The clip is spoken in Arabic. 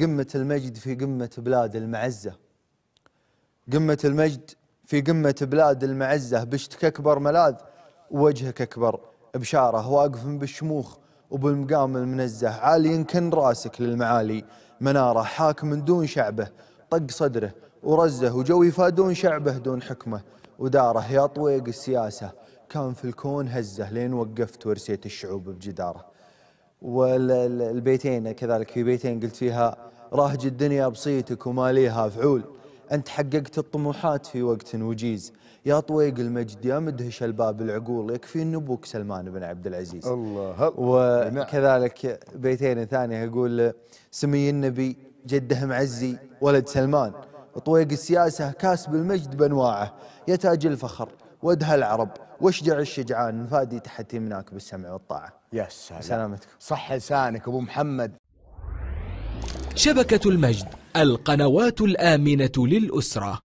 قمة المجد في قمة بلاد المعزة قمة المجد في قمة بلاد المعزة بشتك أكبر ملاذ ووجهك أكبر بشارة واقف بالشموخ وبالمقام المنزه عالي كن راسك للمعالي منارة حاكم من دون شعبه طق صدره ورزه وجو يفادون شعبه دون حكمه وداره يا طويق السياسة كان في الكون هزه لين وقفت ورسيت الشعوب بجداره والبيتين كذلك في بيتين قلت فيها راهج الدنيا بصيتك وماليها فعول أنت حققت الطموحات في وقت وجيز يا طويق المجد يا مدهش الباب العقول يكفي أن أبوك سلمان بن عبد العزيز الله وكذلك بيتين ثانية يقول سمي النبي جده معزي ولد سلمان طويق السياسة كاس بالمجد بأنواعه يتاج الفخر ودها العرب واشجع الشجعان فادي تحتي مناك بالسمع والطاعة يا سلام سلامتك صح لسانك أبو محمد شبكة المجد القنوات الآمنة للأسرة